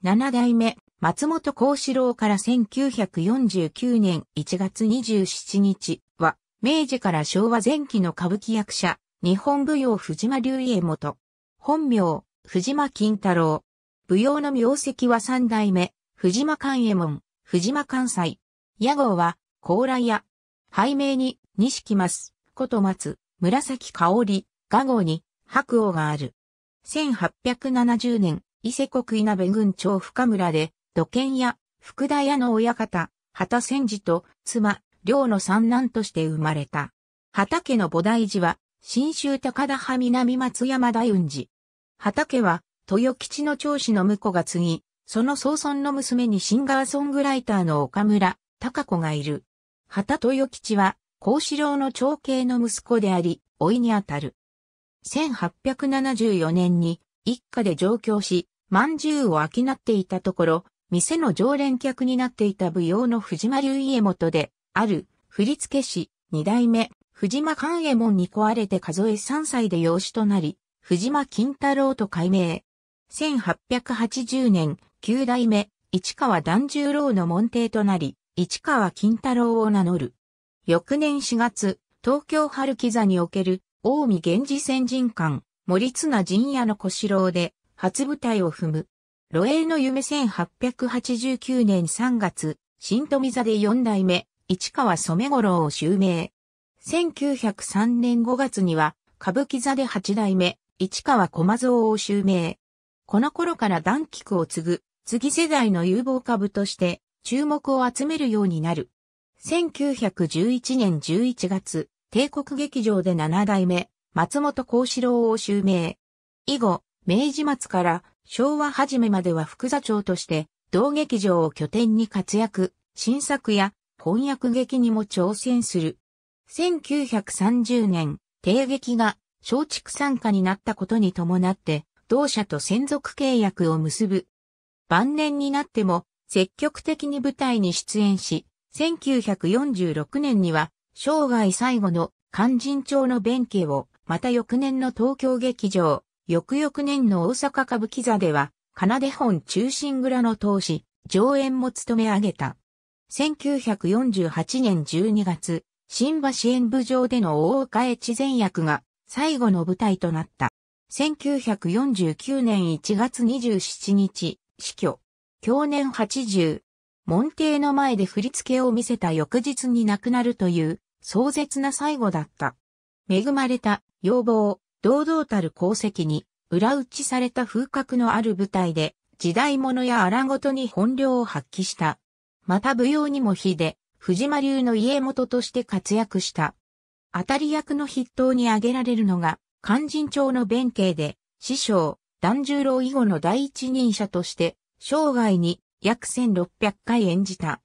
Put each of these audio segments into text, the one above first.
七代目、松本幸四郎から1949年1月27日は、明治から昭和前期の歌舞伎役者、日本舞踊藤間隆家元。本名、藤間金太郎。舞踊の名跡は三代目、藤間勘右衛門、藤間関西。屋号は、高麗屋。背名に、錦ます、こと松、紫香織、画号に、白王がある。1870年、伊勢国稲部郡長深村で、土建屋、福田屋の親方、畑千治と妻、両の三男として生まれた。畑の菩提寺は、新州高田派南松山大雲寺。畑は、豊吉の長子の婿が継ぎ、その曾孫の娘にシンガーソングライターの岡村、高子がいる。畑豊吉は、孔子郎の長兄の息子であり、老いにあたる。1874年に一家で上京し、饅頭を商っていたところ、店の常連客になっていた舞踊の藤間竜家元で、ある、振付師、二代目、藤間勘右衛門に壊れて数え3歳で養子となり、藤間金太郎と改名。1880年、九代目、市川團十郎の門弟となり、市川金太郎を名乗る。翌年4月、東京春木座における、近江源氏先人館、森綱陣屋の小四郎で、初舞台を踏む。露営の夢1889年3月、新富座で4代目、市川染五郎を襲名。1903年5月には、歌舞伎座で8代目、市川駒蔵を襲名。この頃から断菊を継ぐ、次世代の有望株として、注目を集めるようになる。1911年11月、帝国劇場で7代目、松本幸四郎を襲名。以後、明治末から昭和初めまでは副座長として、同劇場を拠点に活躍、新作や翻訳劇にも挑戦する。1930年、定劇が松竹参加になったことに伴って、同社と専属契約を結ぶ。晩年になっても積極的に舞台に出演し、1946年には生涯最後の勧進帳の弁慶をまた翌年の東京劇場、翌々年の大阪歌舞伎座では、奏で本中心蔵の投資、上演も務め上げた。1948年12月、新橋演舞場での大岡越前役が最後の舞台となった。1949年1月27日、死去。去年80。門弟の前で振り付けを見せた翌日に亡くなるという壮絶な最後だった。恵まれた要望、堂々たる功績に、裏打ちされた風格のある舞台で、時代物や荒ごとに本領を発揮した。また舞踊にも秀で、藤間流の家元として活躍した。当たり役の筆頭に挙げられるのが、勧進帳の弁慶で、師匠、團十郎以後の第一人者として、生涯に約1600回演じた。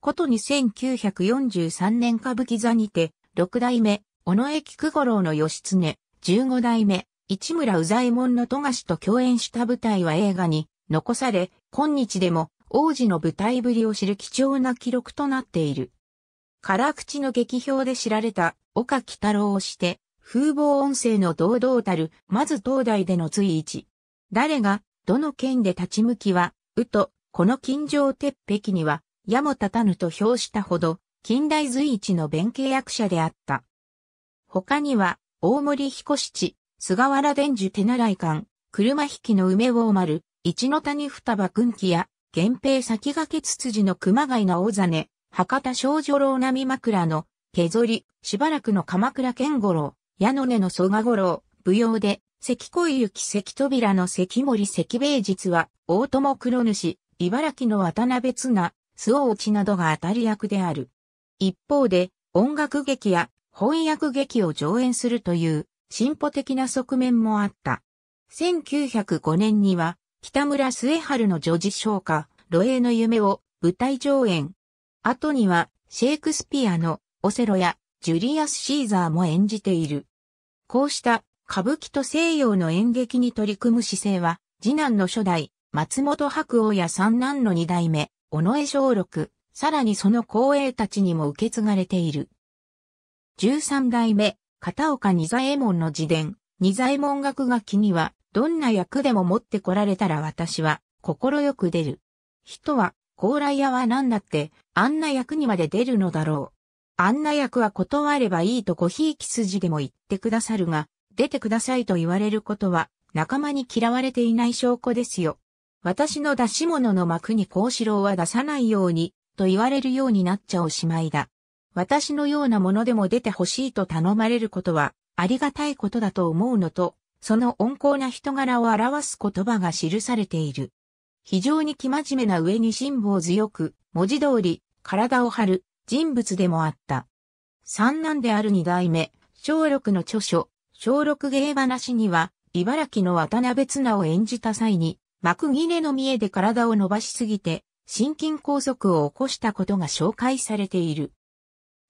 ことに1943年歌舞伎座にて、六代目、尾上菊五郎の義経、十五代目、市村右左衛門の富樫と共演した舞台は映画に残され、今日でも王子の舞台ぶりを知る貴重な記録となっている。辛口の劇評で知られた岡木太郎をして、風貌音声の堂々たる、まず東大での追一。誰が、どの県で立ち向きは、うと、この近城鉄壁には、矢も立たぬと評したほど、近代随一の弁慶役者であった。他には、大森彦七、菅原伝授手習い館、車引きの梅王丸、一の谷双葉軍記や、源平先駆けつつじの熊谷直真、博多少女郎並枕の、ぞり、しばらくの鎌倉健五郎、矢野根の曽我五郎、舞踊で、関恋井雪関扉の関森関米実は、大友黒主、茨城の渡辺綱、須尾内などが当たり役である。一方で、音楽劇や翻訳劇を上演するという進歩的な側面もあった。1905年には北村末春の女児唱歌、露影の夢を舞台上演。後にはシェイクスピアのオセロやジュリアス・シーザーも演じている。こうした歌舞伎と西洋の演劇に取り組む姿勢は、次男の初代、松本白鸚や三男の二代目、尾上小六、さらにその後衛たちにも受け継がれている。13代目、片岡二左衛門の自伝、二左衛門楽が気には、どんな役でも持ってこられたら私は、心よく出る。人は、高麗屋は何だって、あんな役にまで出るのだろう。あんな役は断ればいいとコひいき筋でも言ってくださるが、出てくださいと言われることは、仲間に嫌われていない証拠ですよ。私の出し物の幕に幸四郎は出さないように、と言われるようになっちゃおしまいだ。私のようなものでも出てほしいと頼まれることは、ありがたいことだと思うのと、その温厚な人柄を表す言葉が記されている。非常に生真面目な上に辛抱強く、文字通り、体を張る、人物でもあった。三男である二代目、小六の著書、小六芸話には、茨城の渡辺綱を演じた際に、幕切れの見えで体を伸ばしすぎて、心筋梗塞を起こしたことが紹介されている。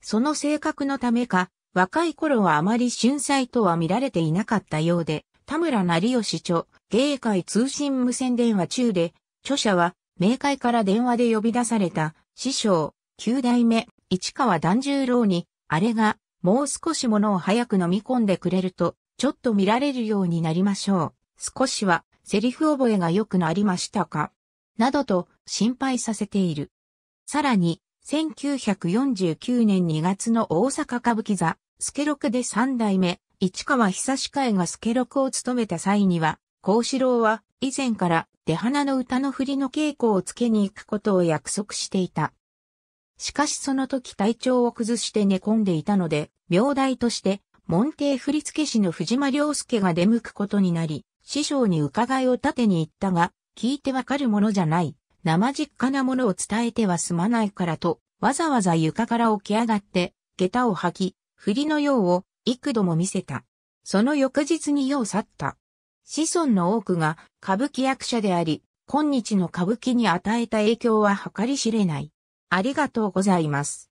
その性格のためか、若い頃はあまり春祭とは見られていなかったようで、田村成義著、芸会通信無線電話中で、著者は、明快から電話で呼び出された、師匠、九代目、市川團十郎に、あれが、もう少しものを早く飲み込んでくれると、ちょっと見られるようになりましょう。少しは、セリフ覚えが良くなりましたかなどと、心配させている。さらに、1949年2月の大阪歌舞伎座、助六で三代目、市川久司会が助六を務めた際には、孔志郎は以前から出花の歌の振りの稽古をつけに行くことを約束していた。しかしその時体調を崩して寝込んでいたので、名代として、門弟振付師の藤間良介が出向くことになり、師匠に伺いを立てに行ったが、聞いてわかるものじゃない。生実家なものを伝えては済まないからと、わざわざ床から起き上がって、下駄を履き、振りの用を幾度も見せた。その翌日に世を去った。子孫の多くが歌舞伎役者であり、今日の歌舞伎に与えた影響は計り知れない。ありがとうございます。